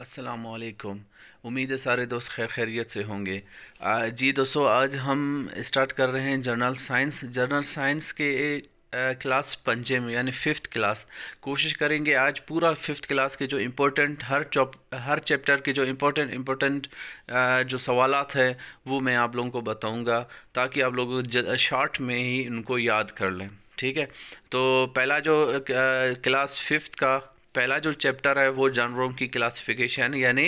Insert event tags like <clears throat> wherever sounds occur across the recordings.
असलकुम उम्मीद है सारे दोस्त खैर खैरियत से होंगे जी दोस्तों आज हम स्टार्ट कर रहे हैं जर्नल साइंस जर्नल साइंस के क्लास पंजे में यानी फिफ्थ क्लास कोशिश करेंगे आज पूरा फिफ्थ क्लास के जो इम्पोर्टेंट हर चौप हर चैप्टर के जो इम्पोर्टेंट इम्पोर्टेंट जो सवाल हैं वो मैं आप लोगों को बताऊँगा ताकि आप लोग शॉर्ट में ही उनको याद कर लें ठीक है तो पहला जो क्लास फिफ्थ का पहला जो चैप्टर है वो जानवरों की क्लासिफिकेशन यानी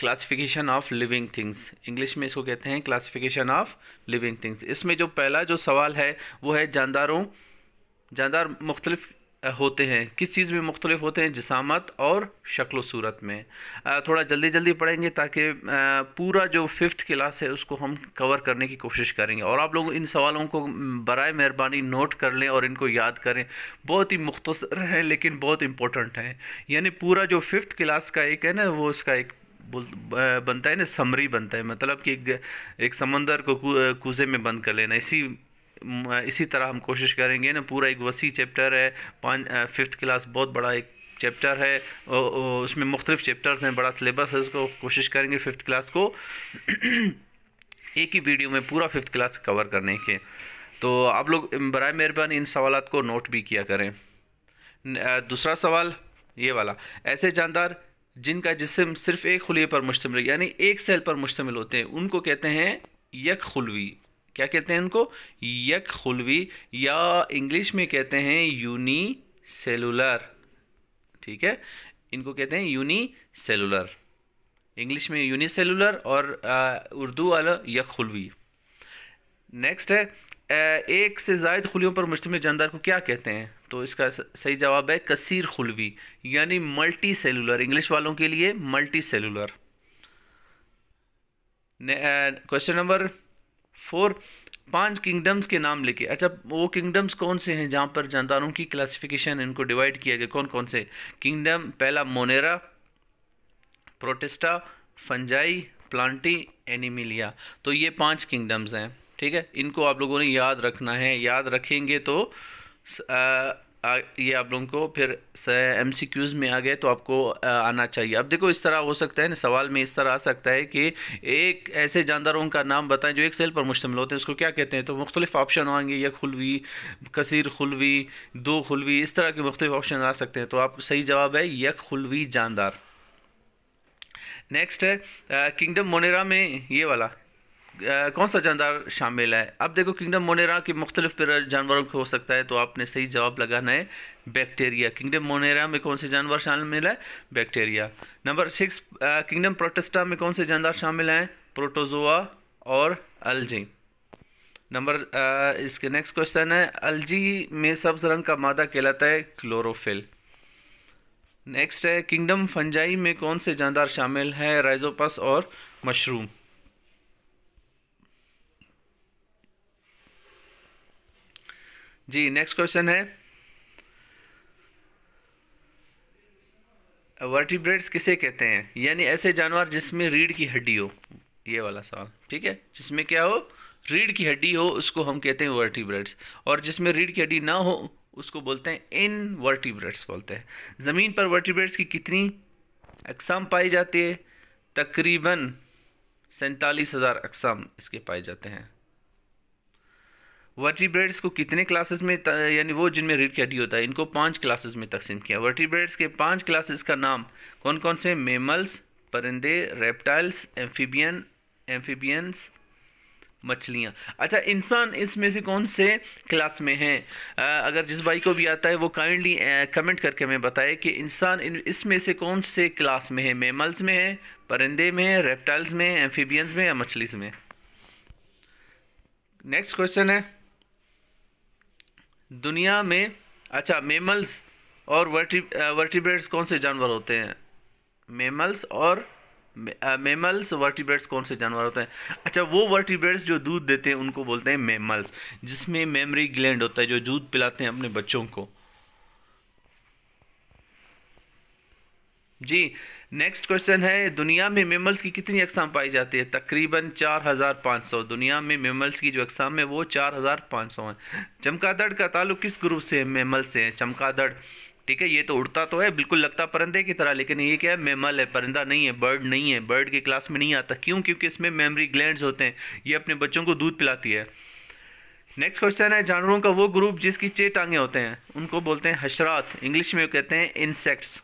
classification of living things English में इसको कहते हैं क्लासिफिकेशन ऑफ लिविंग थिंग्स इसमें जो पहला जो सवाल है वो है जानदारों जानदार मुख्तलिफ होते हैं किस चीज़ में मुख्तलिफ होते हैं जिसामत और शक्ल सूरत में थोड़ा जल्दी जल्दी पढ़ेंगे ताकि पूरा जो फिफ्थ क्लास है उसको हम कवर करने की कोशिश करेंगे और आप लोग इन सवालों को बर मेहरबानी नोट कर लें और इनको याद करें बहुत ही मुख्तर हैं लेकिन बहुत इंपॉर्टेंट हैं यानी पूरा जो फिफ्थ क्लास का एक है ना वो उसका एक बनता है ना समरी बनता है मतलब कि एक, एक समंदर को कूजे में बंद कर लेना इसी इसी तरह हम कोशिश करेंगे ना पूरा एक वसी चैप्टर है पाँच फिफ्थ क्लास बहुत बड़ा एक चैप्टर है उसमें मुख्तलिफ चैप्टर्स हैं बड़ा सिलेबस है उसको कोशिश करेंगे फिफ्थ क्लास को <clears throat> एक ही वीडियो में पूरा फिफ्थ क्लास कवर करने के तो आप लोग बर मेहरबानी इन सवाल को नोट भी किया करें दूसरा सवाल ये वाला ऐसे जानदार जिनका जिसम सिर्फ एक खुलिए पर मुश्तमिल यानी एक सेल पर मुश्तमिल होते हैं उनको कहते हैं यक खुलवी क्या कहते हैं इनको यक खुलवी या इंग्लिश में कहते हैं यूनी सेलुलर ठीक है इनको कहते हैं यूनी सेलुलर इंग्लिश में यूनी सेलुलर और उर्दू वाला यक खुलवी नेक्स्ट है एक से जायद खुलियों पर मुश्तमिल जानदार को क्या कहते हैं तो इसका सही जवाब है कसीर खुलवी यानी मल्टी सेलुलर इंग्लिश वालों के लिए multicellular question number four पांच किंगडम्स के नाम लेके अच्छा वो किंगडम्स कौन से हैं जहाँ पर जानदारों की क्लासिफिकेशन इनको डिवाइड किया गया कौन कौन से किंगडम पहला monera protista fungi plantae animalia तो ये पांच किंगडम्स हैं ठीक है इनको आप लोगों ने याद रखना है याद रखेंगे तो आ, ये आप लोगों को फिर एम सी क्यूज़ में आ गए तो आपको आना चाहिए अब देखो इस तरह हो सकता है ना सवाल में इस तरह आ सकता है कि एक ऐसे जानदारों का नाम बताएं जो एक सेल पर मुश्तमल होते हैं उसको क्या कहते हैं तो मुख्तलिफ ऑप्शन आएंगे यक खुलवी कसीर खुलवी दो खुलवी इस तरह के मुख्तलिफ ऑप्शन आ सकते हैं तो आप सही जवाब है यक खुलवी जानदार नेक्स्ट है किंगडम मोनेरा में ये वाला कौन सा जानदार शामिल है अब देखो किंगडम मोनेरा के मुख्तलिफ जानवरों को हो सकता है तो आपने सही जवाब लगाना है बैक्टीरिया किंगडम मोनेरा में कौन से जानवर शामिल है bacteria number six kingdom protista में कौन से जानदार शामिल हैं प्रोटोजोआ और अलजी नंबर इसके नेक्स्ट क्वेश्चन है अलजी में सब्ज रंग का मादा कहलाता है क्लोरोफिल नेक्स्ट है किंगडम फंजाई में कौन से जानदार शामिल हैं राइजोपस और मशरूम जी नेक्स्ट क्वेश्चन है वर्टिब्रेट्स किसे कहते हैं यानी ऐसे जानवर जिसमें रीढ़ की हड्डी हो ये वाला सवाल ठीक है जिसमें क्या हो रीढ़ की हड्डी हो उसको हम कहते हैं वर्टिब्रेट्स और जिसमें रीढ़ की हड्डी ना हो उसको बोलते हैं इन वर्टिब्रेट्स बोलते हैं ज़मीन पर वर्टिब्रेट्स की कितनी अकसाम पाई जाती है तकरीबन सैंतालीस हज़ार अकसाम इसके पाए जाते हैं वर्टिब्रेड्स को कितने क्लासेस में यानी वो जिनमें रीढ़ की हड्डी होता है इनको पांच क्लासेस में तकसीम किया वर्टिब्रेड्स के पांच क्लासेस का नाम कौन कौन से मेमल्स परिंदे रेप्टाइल्स एम्फीबियन एम्फीबियंस मछलियाँ अच्छा इंसान इसमें से कौन से क्लास में हैं अगर जिस भाई को भी आता है वो काइंडली कमेंट करके हमें बताए कि इंसान इसमें से कौन से क्लास में है मेमल्स में है परिंदे में है रेप्टाइल्स में एम्फीबियंस में या मछलीस में नेक्स्ट क्वेश्चन है दुनिया में अच्छा मेमल्स और वर्टी वर्टिब्रेट्स कौन से जानवर होते हैं मेमल्स और मेमल्स वर्टिब्रेट्स कौन से जानवर होते हैं अच्छा वो वर्टिब्रेट्स जो दूध देते हैं उनको बोलते हैं मेमल्स जिसमें मेमरी ग्लैंड होता है जो दूध पिलाते हैं अपने बच्चों को जी नेक्स्ट क्वेश्चन है दुनिया में मेमल्स की कितनी अकसाम पाई जाती है तकरीबन 4500 दुनिया में मेमल्स की जो अकसाम है वो 4500 है चमकादड़ का ताल्लुक किस ग्रुप से है मेमल से है चमकादड़ ठीक है ये तो उड़ता तो है बिल्कुल लगता परिंदे की तरह लेकिन ये क्या है मेमल है परिंदा नहीं है बर्ड नहीं है बर्ड की क्लास में नहीं आता क्यों क्योंकि इसमें मेमरी ग्लैंड होते हैं ये अपने बच्चों को दूध पिलाती है नेक्स्ट क्वेश्चन है जानवरों का वो ग्रुप जिसकी चे टांगे होते हैं उनको बोलते हैं हशरात इंग्लिश में कहते हैं इंसेक्ट्स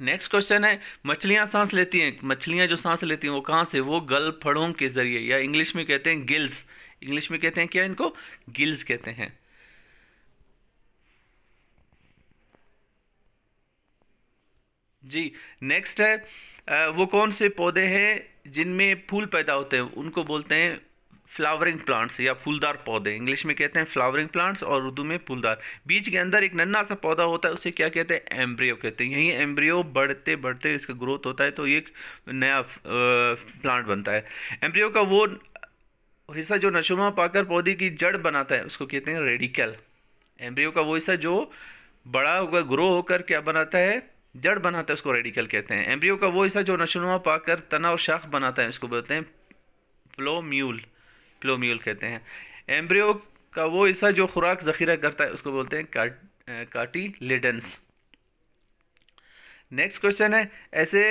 नेक्स्ट क्वेश्चन है मछलियां सांस लेती हैं मछलियां जो सांस लेती हैं वो कहाँ से वो गल फड़ों के जरिए या इंग्लिश में कहते हैं गिल्स इंग्लिश में कहते हैं क्या इनको गिल्स कहते हैं जी नेक्स्ट है वो कौन से पौधे हैं जिनमें फूल पैदा होते हैं उनको बोलते हैं फ्लावरिंग प्लांट्स या फूलदार पौधे इंग्लिश में कहते हैं फ्लावरिंग प्लांट्स और उर्दू में फूलदार बीज के अंदर एक नन्ना सा पौधा होता है उसे क्या कहते हैं एम्ब्रियो कहते हैं यही एम्ब्रियो बढ़ते बढ़ते इसका ग्रोथ होता है तो एक नया प्लांट बनता है एम्ब्रियो का वो हिस्सा जो नशुमा पाकर पौधे की जड़ बनाता है उसको कहते हैं रेडिकल एम्ब्रियो का वो हिस्सा जो बड़ा होगा ग्रो होकर क्या बनाता है जड़ बनाता है उसको रेडिकल कहते हैं एम्ब्रियो का वो हिस्सा जो नशोनुमा पाकर तना और शाख बनाता है उसको बोलते हैं फ्लोम्यूल प्लोम्यूल कहते हैं एम्ब्रियो का वो हिस्सा जो खुराक ज़खीरा करता है उसको बोलते हैं काटी काटीलेडन्स नेक्स्ट क्वेश्चन है ऐसे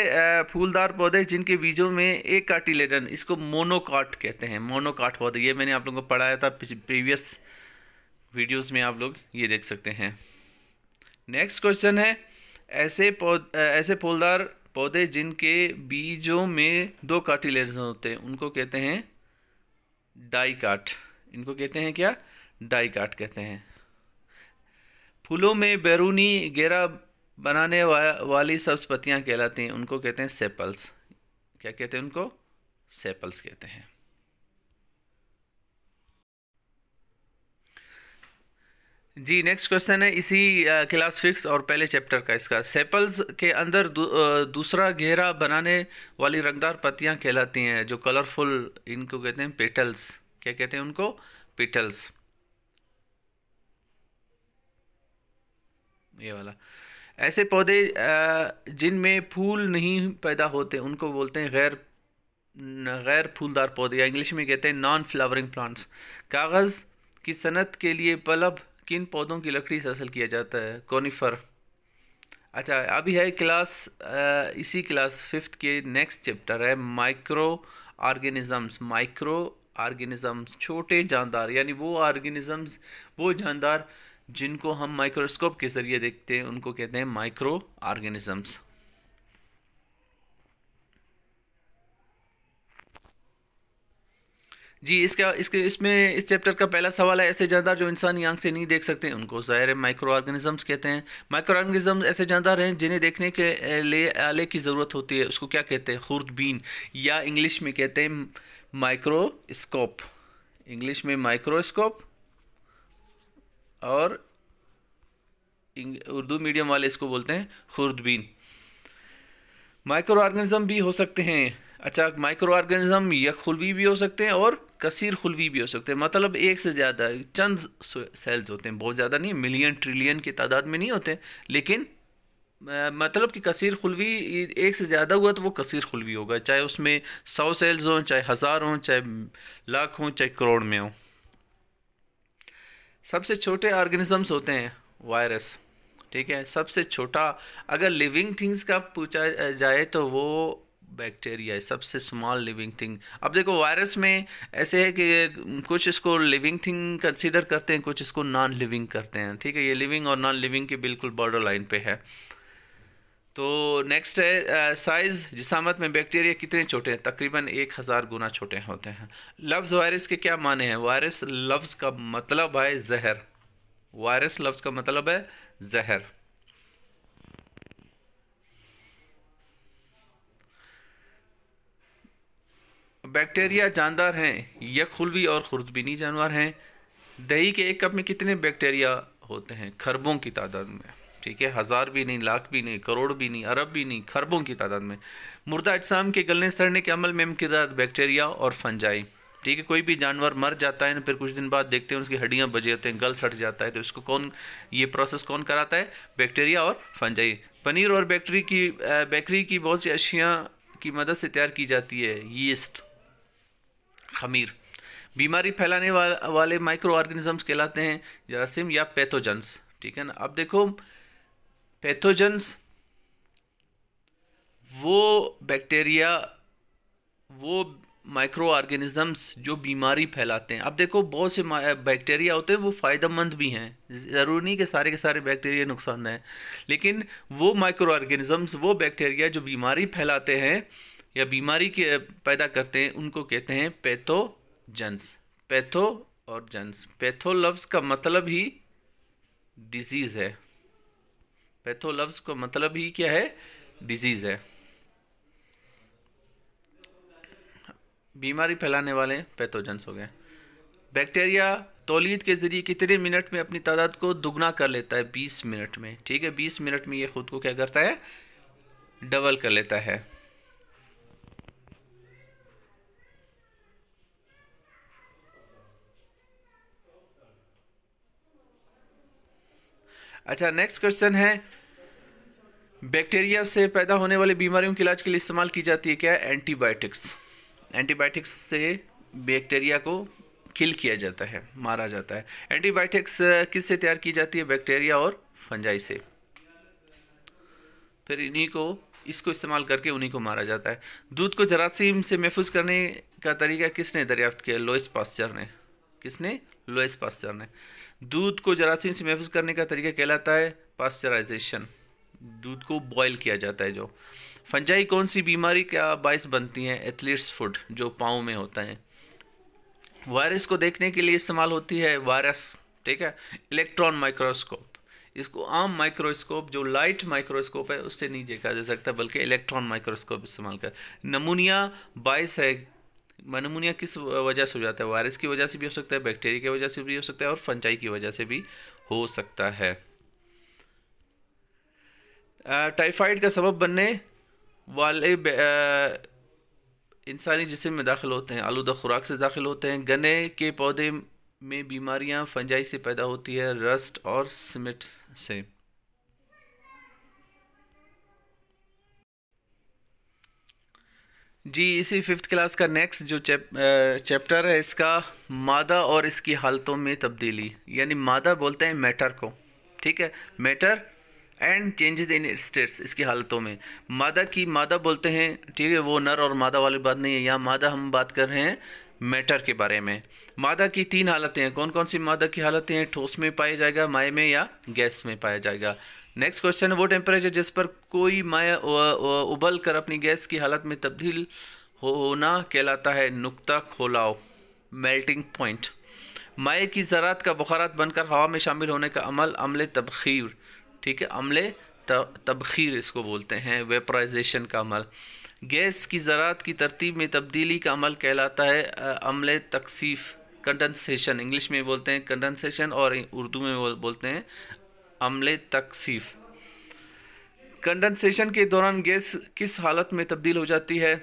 फूलदार पौधे जिनके बीजों में एक काटीलेडन इसको मोनोकाट कहते हैं मोनोकाट पौधे ये मैंने आप लोगों को पढ़ाया था प्रीवियस वीडियोस में आप लोग ये देख सकते हैं नेक्स्ट क्वेश्चन है ऐसे पौध ऐसे फूलदार पौधे जिनके बीजों में दो काटीलेडन होते हैं उनको कहते हैं डाई काट इनको कहते हैं क्या डाई काट कहते हैं फूलों में बैरूनी गेरा बनाने वा, वाली सब्ज कहलाती हैं उनको कहते हैं सेपल्स क्या कहते हैं उनको सेपल्स कहते हैं जी नेक्स्ट क्वेश्चन है इसी क्लास फिक्स और पहले चैप्टर का इसका सेपल्स के अंदर दू, दूसरा घेरा बनाने वाली रंगदार पत्तियां कहलाती हैं जो कलरफुल इनको कहते हैं पेटल्स क्या कहते हैं उनको पेटल्स ये वाला ऐसे पौधे जिनमें फूल नहीं पैदा होते उनको बोलते हैं गैर गैर फूलदार पौधे या इंग्लिश में कहते हैं नॉन फ्लावरिंग प्लांट्स कागज़ की सनत के लिए पलब किन पौधों की लकड़ी से हासिल किया जाता है कोनीफर अच्छा अभी है क्लास इसी क्लास फिफ्थ के नेक्स्ट चैप्टर है माइक्रो ऑर्गेनिज़म्स माइक्रो ऑर्गेनिज़म्स छोटे जानदार यानी वो ऑर्गेनिज़म्स वो जानदार जिनको हम माइक्रोस्कोप के ज़रिए देखते हैं उनको कहते हैं माइक्रो ऑर्गेनिज़म्स जी इसका इसके इसमें इस चैप्टर का पहला सवाल है ऐसे जानदार जो इंसान आंख से नहीं देख सकते उनको ज़ाहिर माइक्रो ऑर्गेनिजम्स कहते हैं माइक्रो ऑर्गेनिजम्स ऐसे जानदार हैं जिन्हें देखने के लिए आले की ज़रूरत होती है उसको क्या कहते हैं खुर्दबीन या इंग्लिश में कहते हैं माइक्रोस्कोप इंग्लिश में माइक्रोस्कोप और उर्दू मीडियम वाले इसको बोलते हैं खुर्दबीन माइक्रो ऑर्गेनिज़म भी हो सकते हैं अच्छा माइक्रो ऑर्गेनिज़म यखुलवी भी हो सकते हैं और कसीर खुलवी भी हो सकते हैं मतलब एक से ज़्यादा चंद सेल्स होते हैं बहुत ज़्यादा नहीं मिलियन ट्रिलियन की तादाद में नहीं होते लेकिन मतलब कि कसीर खुलवी एक से ज़्यादा हुआ तो वो कसीर खुलवी होगा चाहे उसमें सौ सेल्स हों चाहे हज़ार हों चाहे लाख हों चाहे करोड़ में हों सबसे छोटे ऑर्गेनिजम्स होते हैं वायरस ठीक है सबसे छोटा अगर लिविंग थिंग्स का पूछा जाए तो वो बैक्टीरिया सबसे स्मॉल लिविंग थिंग अब देखो वायरस में ऐसे है कि कुछ इसको लिविंग थिंग कंसिडर करते हैं कुछ इसको नॉन लिविंग करते हैं ठीक है ये लिविंग और नॉन लिविंग के बिल्कुल बॉर्डर लाइन पे है तो नेक्स्ट है साइज़ जिसामत में बैक्टीरिया कितने छोटे हैं तकरीबन एक हज़ार गुना छोटे होते हैं लफ्ज़ वायरस के क्या माने हैं वायरस लफ्ज़ का मतलब है जहर वायरस लफ्ज़ का मतलब है जहर बैक्टीरिया जानदार हैं खुलवी और खुरदबीनी जानवर हैं दही के एक कप में कितने बैक्टीरिया होते हैं खरबों की तादाद में ठीक है हज़ार भी नहीं लाख भी नहीं करोड़ भी नहीं अरब भी नहीं खरबों की तादाद में मुर्दा अजसाम के गलने सड़ने के अमल में इमकदार बैक्टीरिया और फंजाई ठीक है कोई भी जानवर मर जाता है ना फिर कुछ दिन बाद देखते हैं उसकी हड्डियाँ बजे होते हैं गल सड़ जाता है तो इसको कौन ये प्रोसेस कौन कराता है बैक्टीरिया और फंजाई पनीर और बैक्टरी की बेकरी की बहुत सी अशियाँ की मदद से तैयार की जाती है यीस्ट खमीर बीमारी फैलाने वा, वाले माइक्रो ऑर्गेनिजम्स कहलाते हैं जरासीम या पैथोजन्स ठीक है ना अब देखो पैथोजन्स वो बैक्टीरिया वो माइक्रो ऑर्गेनिजम्स जो बीमारी फैलाते हैं अब देखो बहुत से बैक्टीरिया होते हैं वो फ़ायदेमंद भी हैं ज़रूरी नहीं कि सारे के सारे बैक्टीरिया नुकसान हैं लेकिन वो माइक्रो ऑर्गेनिजम्स वो बैक्टीरिया जो बीमारी फैलाते हैं या बीमारी के पैदा करते हैं उनको कहते हैं पैथोजेंस पैथो और जेंस पैथो लफ्ज़ का मतलब ही डिजीज़ है पैथो लफ्ज़ का मतलब ही क्या है डिजीज़ है बीमारी फैलाने वाले पैथोजेंस हो गए बैक्टीरिया तोलीद के ज़रिए कितने मिनट में अपनी तादाद को दुगना कर लेता है 20 मिनट में ठीक है 20 मिनट में ये ख़ुद को क्या करता है डबल कर लेता है अच्छा नेक्स्ट क्वेश्चन है बैक्टीरिया से पैदा होने वाली बीमारियों के इलाज के लिए इस्तेमाल की जाती है क्या एंटीबायोटिक्स एंटीबायोटिक्स से बैक्टीरिया को किल किया जाता है मारा जाता है एंटीबायोटिक्स किससे तैयार की जाती है बैक्टीरिया और फंजाई से फिर इन्हीं को इसको इस्तेमाल करके उन्हीं को मारा जाता है दूध को जरासीम से महफूज करने का तरीका किसने दरियाफ्त किया लोइस पास्चर ने किसने लोइस पास्चर ने दूध को जरासीम से महफूज करने का तरीका कहलाता है पास्चराइजेशन दूध को बॉयल किया जाता है जो फंजाई कौन सी बीमारी का बायस बनती हैं एथलीट्स फूड जो पाँव में होता है वायरस को देखने के लिए इस्तेमाल होती है वायरस ठीक है इलेक्ट्रॉन माइक्रोस्कोप इसको आम माइक्रोस्कोप जो लाइट माइक्रोस्कोप है उससे नहीं देखा जा सकता बल्कि इलेक्ट्रॉन माइक्रोस्कोप इस्तेमाल कर नमूनिया बायस है मनमुनिया किस वजह से हो जाता है वायरस की वजह से भी हो सकता है बैक्टीरिया की वजह से भी हो सकता है और फंचाई की वजह से भी हो सकता है टाइफाइड का सबब बनने वाले इंसानी जिसम में दाखिल होते हैं आलूदा खुराक से दाखिल होते हैं गन्ने के पौधे में बीमारियां फंजाई से पैदा होती है रस्ट और सिमट से जी इसी फिफ्थ क्लास का नेक्स्ट जो चैप चैप्टर है इसका मादा और इसकी हालतों में तब्दीली यानी मादा बोलते हैं मैटर को ठीक है matter and changes in states इसकी हालतों में मादा की मादा बोलते हैं ठीक है वो नर और मादा वाली बात नहीं है यहाँ मादा हम बात कर रहे हैं मैटर के बारे में मादा की तीन हालतें हैं कौन कौन सी मादा की हालतें हैं ठोस में पाया जाएगा माए में या गैस में पाया जाएगा नेक्स्ट क्वेश्चन है वो टेम्परेचर जिस पर कोई माया उबल कर अपनी गैस की हालत में तब्दील होना कहलाता है नुकता खोलाओ मेल्टिंग पॉइंट माए की ज़रात का बुखारात बनकर हवा में शामिल होने का अमल अमले तबखीर ठीक है अमले तबखीर इसको बोलते हैं वेपराइजेशन का अमल गैस की ज़रात की तरतीब में तब्दीली का अमल कहलाता है अमले तकसीफ़ कंडेंसेशन इंग्लिश में बोलते हैं कंडेंसेशन और उर्दू में बोलते हैं अमले तकसीफ कंडेंसेशन के दौरान गैस किस हालत में तब्दील हो जाती है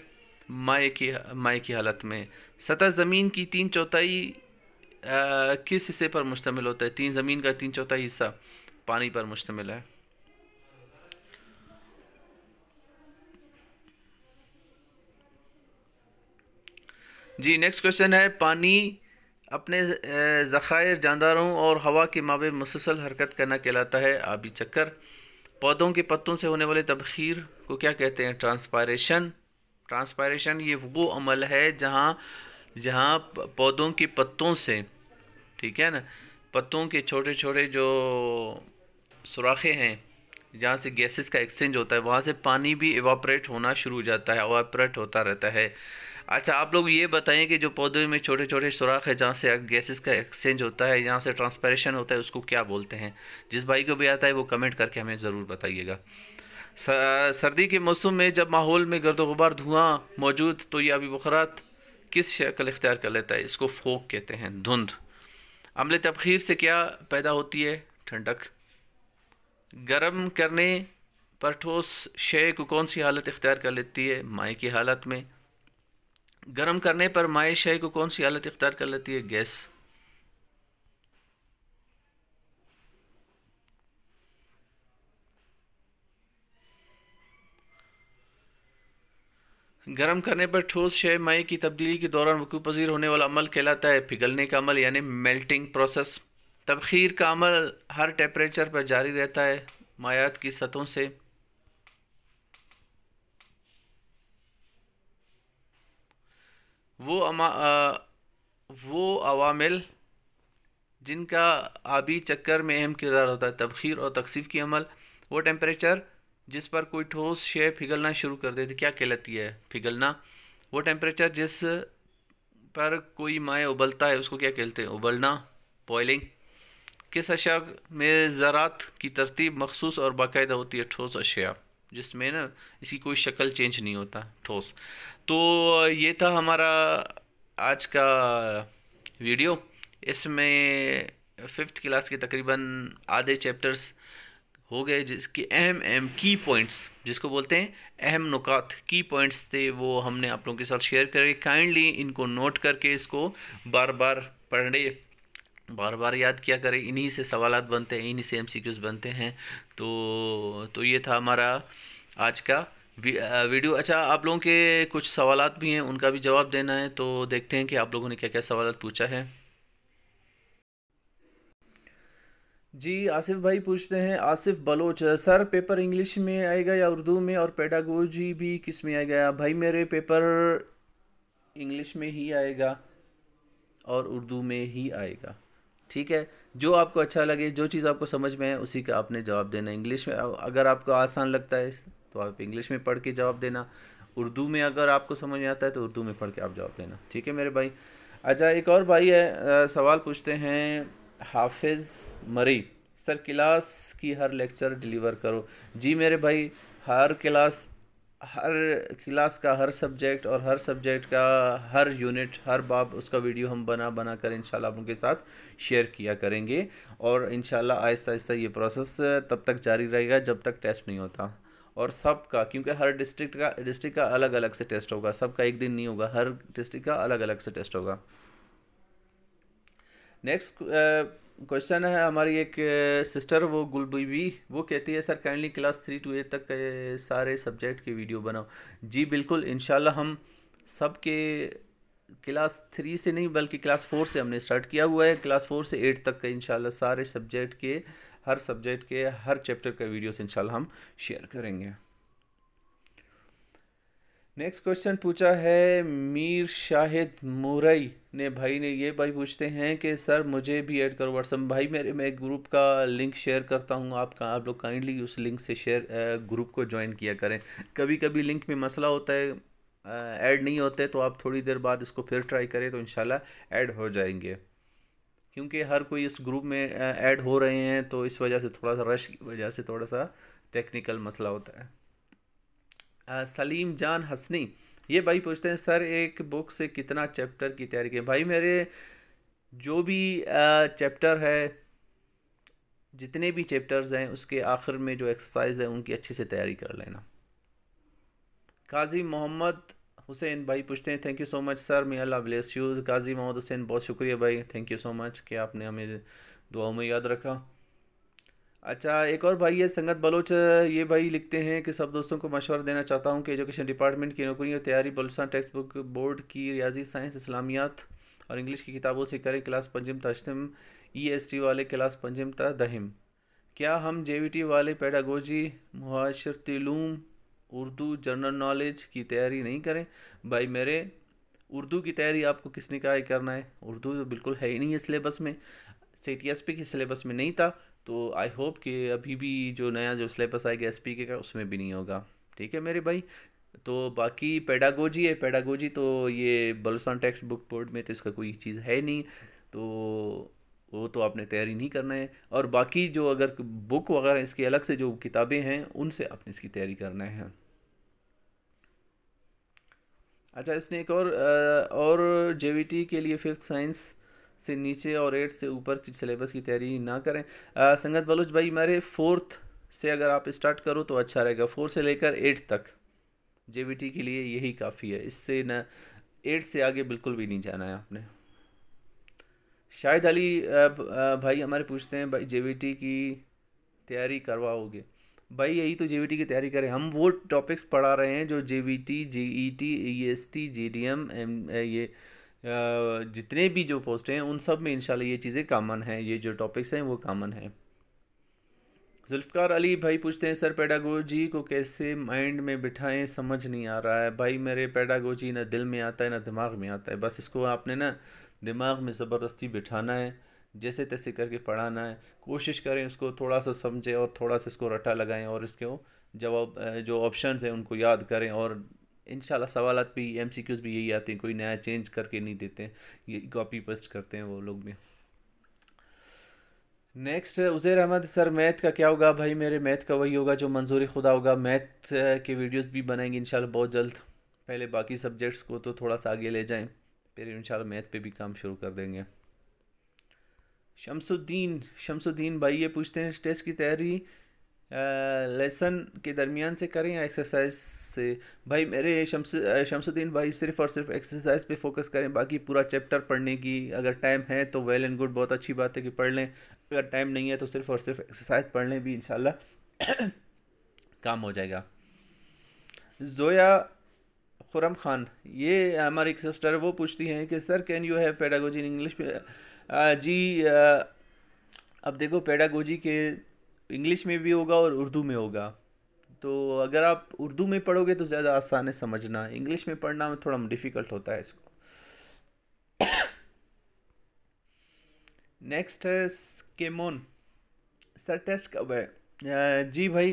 माए की माए की हालत में सतह ज़मीन की तीन चौथाई किस हिस्से पर मुश्तमिल होता है तीन ज़मीन का तीन चौथाई हिस्सा पानी पर मुश्तमिल है जी नेक्स्ट क्वेश्चन है पानी अपने ज़ख़ायर जानदारों और हवा के मावे मुसलसल हरकत करना कहलाता है आबी चक्कर पौधों के पत्तों से होने वाले तबखीर को क्या कहते हैं ट्रांसपायरेशन ट्रांसपायरेशन ये वो अमल है जहाँ जहाँ पौधों के पत्तों से ठीक है ना पत्तों के छोटे छोटे जो सुराखे हैं जहाँ से गैसेस का एक्सचेंज होता है वहाँ से पानी भी एवापरेट होना शुरू हो जाता है एवाप्रेट होता रहता है अच्छा आप लोग ये बताएं कि जो पौधे में छोटे छोटे सुराख है जहाँ से गैसेस का एक्सचेंज होता है यहाँ से ट्रांसपेरेशन होता है उसको क्या बोलते हैं जिस भाई को भी आता है वो कमेंट करके हमें ज़रूर बताइएगा सर्दी के मौसम में जब माहौल में गर्द गुबार धुआँ मौजूद तो यह अभी बखरात किस शक्ल इख्तियार कर लेता है इसको फोक कहते हैं धुंध अमल तबखीर से क्या पैदा होती है ठंडक गर्म करने पर ठोस शे को कौन सी हालत इख्तियार कर लेती है माए की हालत में गर्म करने पर माए शय को कौन सी हालत इख्तियार कर लेती है गैस गर्म करने पर ठोस शय माए की तब्दीली के दौरान वकू पजीर होने वाला अमल कहलाता है पिघलने का अमल यानी मेल्टिंग प्रोसेस तबखीर का अमल हर टेम्परेचर पर जारी रहता है मायात की सतहों से वो अमा वो अवामिल जिनका आबी चक्कर में अहम किरदार होता है तबखीर और तकसीफ की अमल वो टेम्परेचर जिस पर कोई ठोस शे पिघलना शुरू कर देती क्या कहलाती है पिघलना वो टेम्परेचर जिस पर कोई माए उबलता है उसको क्या कहते हैं उबलना बॉयलिंग किस अशा में ज़रात की तरतीब मखसूस और बाकायदा होती है ठोस अशिया जिसमें ना इसकी कोई शक्ल चेंज नहीं होता ठोस तो ये था हमारा आज का वीडियो इसमें फिफ्थ क्लास के तकरीबन आधे चैप्टर्स हो गए जिसके अहम अहम की पॉइंट्स जिसको बोलते हैं अहम नुकात की पॉइंट्स थे वो हमने आप लोगों के साथ शेयर करे काइंडली इनको नोट करके इसको बार बार पढ़ने बार बार याद किया करें इन्हीं से सवाल बनते हैं इन्हीं से एम बनते हैं तो तो ये था हमारा आज का वीडियो अच्छा आप लोगों के कुछ सवाल भी हैं उनका भी जवाब देना है तो देखते हैं कि आप लोगों ने क्या क्या सवाल पूछा है जी आसिफ भाई पूछते हैं Asif Baloch sir paper English में आएगा या उर्दू में और पेडागोजी भी किस में आएगा भाई मेरे पेपर इंग्लिश में ही आएगा और उर्दू में ही आएगा ठीक है जो आपको अच्छा लगे जो चीज़ आपको समझ में है उसी का आपने जवाब देना इंग्लिश में अगर आपको आसान लगता है तो आप इंग्लिश में पढ़ के जवाब देना उर्दू में अगर आपको समझ में आता है तो उर्दू में पढ़ के आप जवाब देना ठीक है मेरे भाई अच्छा एक और भाई है आ, सवाल पूछते हैं हाफिज़ मरी सर क्लास की हर लेक्चर डिलीवर करो जी मेरे भाई हर क्लास हर क्लास का हर सब्जेक्ट और हर सब्जेक्ट का हर यूनिट हर बाब उसका वीडियो हम बना बना कर इनशाला आप उनके साथ शेयर किया करेंगे और इंशाल्लाह आहिस्ता आहिस्ता ये प्रोसेस तब तक जारी रहेगा जब तक टेस्ट नहीं होता और सब का क्योंकि हर डिस्ट्रिक्ट का डिस्ट्रिक्ट का अलग अलग से टेस्ट होगा सबका एक दिन नहीं होगा हर डिस्ट्रिक्ट का अलग अलग से टेस्ट होगा नेक्स्ट क्वेश्चन है हमारी एक सिस्टर वो गुलबीबी वो कहती है sir kindly class three to eight तक सारे सब्जेक्ट के वीडियो बनाओ जी बिल्कुल इन हम सब के क्लास थ्री से नहीं बल्कि क्लास फोर से हमने स्टार्ट किया हुआ है क्लास फोर से एट तक का इन सारे सब्जेक्ट के हर सब्जेक्ट के हर चैप्टर का वीडियोस इन हम शेयर करेंगे नेक्स्ट क्वेश्चन पूछा है मीर शाहिद मुरई ने भाई ने ये भाई पूछते हैं कि सर मुझे भी ऐड करो व्हाट्सअप भाई मेरे मैं ग्रुप का लिंक शेयर करता हूँ आपका आप लोग काइंडली उस लिंक से शेयर ग्रुप को ज्वाइन किया करें कभी कभी लिंक में मसला होता है ऐड नहीं होते तो आप थोड़ी देर बाद इसको फिर ट्राई करें तो इन ऐड हो जाएंगे क्योंकि हर कोई इस ग्रुप में ऐड हो रहे हैं तो इस वजह से थोड़ा सा रश की वजह से थोड़ा सा टेक्निकल मसला होता है सलीम जान हसनी ये भाई पूछते हैं सर एक बुक से कितना चैप्टर की तैयारी की भाई मेरे जो भी चैप्टर है जितने भी चैप्टर्स हैं उसके आखिर में जो एक्सरसाइज है उनकी अच्छे से तैयारी कर लेना काजी मोहम्मद हुसैन भाई पूछते हैं thank you so much sir may Allah bless you Qazi Mohammad Hussain बहुत शुक्रिया भाई थैंक यू सो मच कि आपने हमें दुआओं में याद रखा अच्छा एक और भाई है संगत बलोच ये भाई लिखते हैं कि सब दोस्तों को मशवरा देना चाहता हूँ कि एजुकेशन डिपार्टमेंट की नौकरी और तैयारी बलोचान टेक्स्ट बुक बोर्ड की रियाजी साइंस इस्लामियात और इंग्लिश की किताबों से करें क्लास पंजम तश्तम ई e एस टी वाले क्लास पंजम त दहिम क्या हम जे वी टी वाले पैडागोजी मुहाशरतलूम उर्दू जनरल नॉलेज की तैयारी नहीं करें भाई मेरे उर्दू की तैयारी आपको किसने कहा करना है उर्दू तो बिल्कुल है ही नहीं है सिलेबस में सी टी एस पी के सिलेबस में नहीं था तो आई होप कि अभी भी जो नया जो सिलेबस आएगा एस का उसमें भी नहीं होगा ठीक है मेरे भाई तो बाकी पेडागोजी है पेडागोजी तो ये बलुस्तान टेक्स्ट बुक बोर्ड में तो इसका कोई चीज़ है नहीं तो वो तो आपने तैयारी नहीं करना है और बाकी जो अगर बुक वगैरह इसकी अलग से जो किताबें हैं उनसे आपने इसकी तैयारी करना है अच्छा इसने एक और और जेवीटी के लिए फिफ्थ साइंस से नीचे और एट से ऊपर की सिलेबस की तैयारी ना करें आ, संगत बलूच भाई मेरे फोर्थ से अगर आप स्टार्ट करो तो अच्छा रहेगा फोर्थ से लेकर एट तक जे के लिए यही काफ़ी है इससे न एट से आगे बिल्कुल भी नहीं जाना है आपने शाहिद अली भाई हमारे पूछते हैं भाई जे की तैयारी करवाओगे भाई यही तो जे की तैयारी करें हम वो टॉपिक्स पढ़ा रहे हैं जो J V T J E T E S T G D M M ये जितने भी जो पोस्ट हैं उन सब में इंशाल्लाह ये चीज़ें कामन हैं ये जो टॉपिक्स हैं वो कामन हैं जुल्फ़ार अली भाई पूछते हैं सर पैडागोजी को कैसे माइंड में बिठाएं समझ नहीं आ रहा है भाई मेरे पैडागोजी ना दिल में आता है ना दिमाग में आता है बस इसको आपने ना दिमाग में ज़बरदस्ती बिठाना है जैसे तैसे करके पढ़ाना है कोशिश करें उसको थोड़ा सा समझें और थोड़ा सा इसको रटा लगाएं और इसके जवाब जो ऑप्शन हैं उनको याद करें और इन सवाल भी एम सी क्यूज़ भी यही आते हैं कोई नया चेंज करके नहीं देते हैं ये कॉपी पेस्ट करते हैं वो लोग भी next Uzair Ahmed sir math का क्या होगा भाई मेरे मैथ का वही होगा जो मंजूरी खुदा होगा मैथ के वीडियोस भी बनाएंगे इन बहुत जल्द पहले बाकी सब्जेक्ट्स को तो थोड़ा सा आगे ले जाएं फिर इन मैथ पे भी काम शुरू कर देंगे शमसुद्दीन शमसुद्दीन भाई ये पूछते हैं टेस्ट की तैयारी लेसन के दरमियान से करें या एक्सरसाइज से भाई मेरे शमस शमसुद्दीन भाई सिर्फ और सिर्फ एक्सरसाइज पे फोकस करें बाकी पूरा चैप्टर पढ़ने की अगर टाइम है तो वेल एंड गुड बहुत अच्छी बात है कि पढ़ लें अगर टाइम नहीं है तो सिर्फ और सिर्फ एक्सरसाइज पढ़ लें भी इन <coughs> काम हो जाएगा जोया खुरम खान ये हमारी एक सिस्टर वो पूछती हैं कि sir can you have pedagogy in English जी आ, अब देखो पेडागोजी के इंग्लिश में भी होगा और उर्दू में होगा तो अगर आप उर्दू में पढ़ोगे तो ज़्यादा आसान है समझना इंग्लिश में पढ़ना में थोड़ा डिफ़िकल्ट होता है इसको नेक्स्ट है केमोन सर टेस्ट कब है जी भाई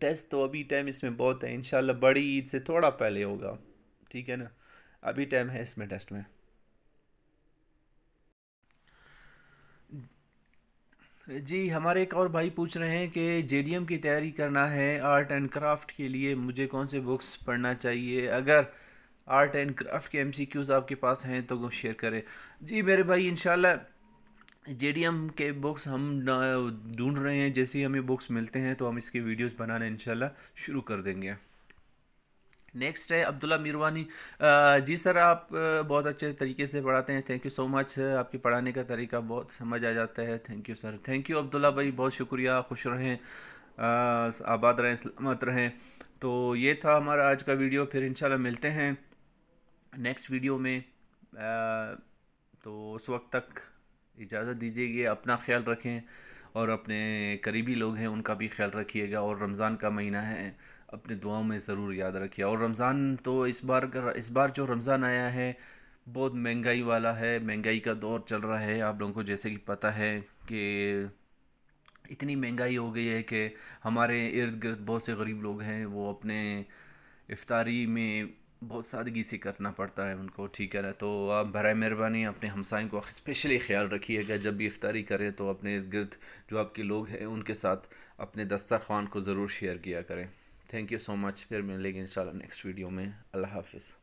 टेस्ट तो अभी टाइम इसमें बहुत है इनशाला बड़ी ईद से थोड़ा पहले होगा ठीक है ना अभी टाइम है इसमें टेस्ट में जी हमारे एक और भाई पूछ रहे हैं कि जे की तैयारी करना है आर्ट एंड क्राफ्ट के लिए मुझे कौन से बुक्स पढ़ना चाहिए अगर आर्ट एंड क्राफ्ट के एम आपके पास हैं तो शेयर करें जी मेरे भाई इन जे के बुक्स हम ढूंढ रहे हैं जैसे ही हमें बुक्स मिलते हैं तो हम इसके वीडियोस बनाना इंशाल्लाह शुरू कर देंगे नेक्स्ट है अब्दुल्ला मीरवानी जी सर आप बहुत अच्छे तरीके से पढ़ाते हैं थैंक यू सो मच आपके पढ़ाने का तरीका बहुत समझ आ जाता है thank you sir thank you Abdullah भाई बहुत शुक्रिया खुश रहें आबाद रहें सलामत रहें तो ये था हमारा आज का वीडियो फिर इंशाल्लाह मिलते हैं नेक्स्ट वीडियो में आ, तो उस वक्त तक इजाज़त दीजिए अपना ख्याल रखें और अपने करीबी लोग हैं उनका भी ख्याल रखिएगा और रमज़ान का महीना है अपने दुआओं में ज़रूर याद रखिए और रमज़ान तो इस बार का इस बार जो रमज़ान आया है बहुत महंगाई वाला है महंगाई का दौर चल रहा है आप लोगों को जैसे कि पता है कि इतनी महंगाई हो गई है कि हमारे इर्द गिर्द बहुत से गरीब लोग हैं वो अपने इफ्तारी में बहुत सादगी से करना पड़ता है उनको ठीक है ना तो आप बर मेहरबानी अपने हमसाइन को स्पेशली ख्याल रखिएगा जब भी इफ्तारी करें तो अपने इर्द गिर्द जो आपके लोग हैं उनके साथ अपने दस्तरखान को ज़रूर शेयर किया करें थैंक यू सो मच फिर मिलेंगे इंशाल्लाह नेक्स्ट वीडियो में अल्लाह हाफिज़